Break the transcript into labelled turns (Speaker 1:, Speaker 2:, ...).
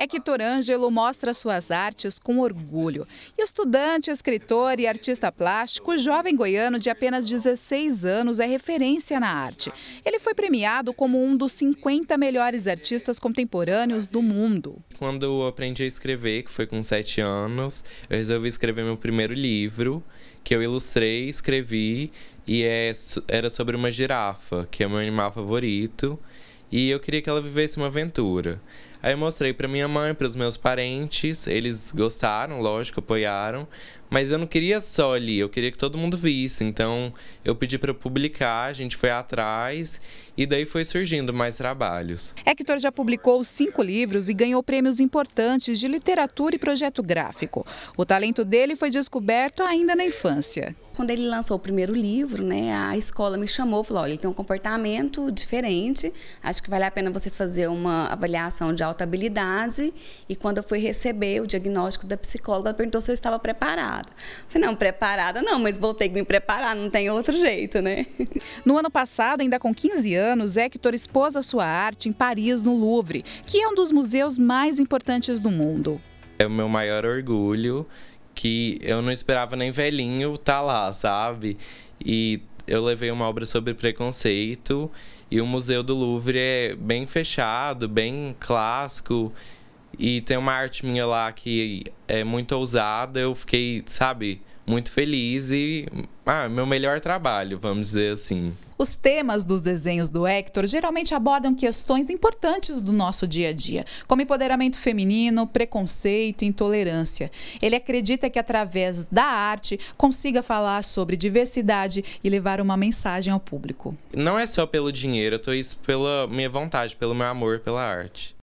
Speaker 1: é que mostra suas artes com orgulho. Estudante, escritor e artista plástico, o jovem goiano de apenas 16 anos é referência na arte. Ele foi premiado como um dos 50 melhores artistas contemporâneos do mundo.
Speaker 2: Quando eu aprendi a escrever, que foi com 7 anos, eu resolvi escrever meu primeiro livro, que eu ilustrei, escrevi, e é, era sobre uma girafa, que é meu animal favorito, e eu queria que ela vivesse uma aventura. Aí eu mostrei para minha mãe, para os meus parentes, eles gostaram, lógico, apoiaram, mas eu não queria só ali, eu queria que todo mundo visse. Então eu pedi para publicar, a gente foi atrás e daí foi surgindo mais trabalhos.
Speaker 1: É Hector já publicou cinco livros e ganhou prêmios importantes de literatura e projeto gráfico. O talento dele foi descoberto ainda na infância.
Speaker 3: Quando ele lançou o primeiro livro, né, a escola me chamou e falou: olha, ele tem um comportamento diferente, acho que vale a pena você fazer uma avaliação de alta habilidade e quando eu fui receber o diagnóstico da psicóloga, ela perguntou se eu estava preparada. Eu falei, não, preparada não, mas vou ter que me preparar, não tem outro jeito, né? No ano passado, ainda com
Speaker 1: 15 anos, Hector expôs a sua arte em Paris, no Louvre, que é um dos museus mais importantes do mundo.
Speaker 2: É o meu maior orgulho que eu não esperava nem velhinho tá lá, sabe? E eu levei uma obra sobre preconceito e o Museu do Louvre é bem fechado, bem clássico e tem uma arte minha lá que é muito ousada, eu fiquei, sabe, muito feliz e ah, meu melhor trabalho, vamos dizer assim.
Speaker 1: Os temas dos desenhos do Hector geralmente abordam questões importantes do nosso dia a dia, como empoderamento feminino, preconceito e intolerância. Ele acredita que através da arte consiga falar sobre diversidade e levar uma mensagem ao público.
Speaker 2: Não é só pelo dinheiro, eu tô isso pela minha vontade, pelo meu amor pela arte.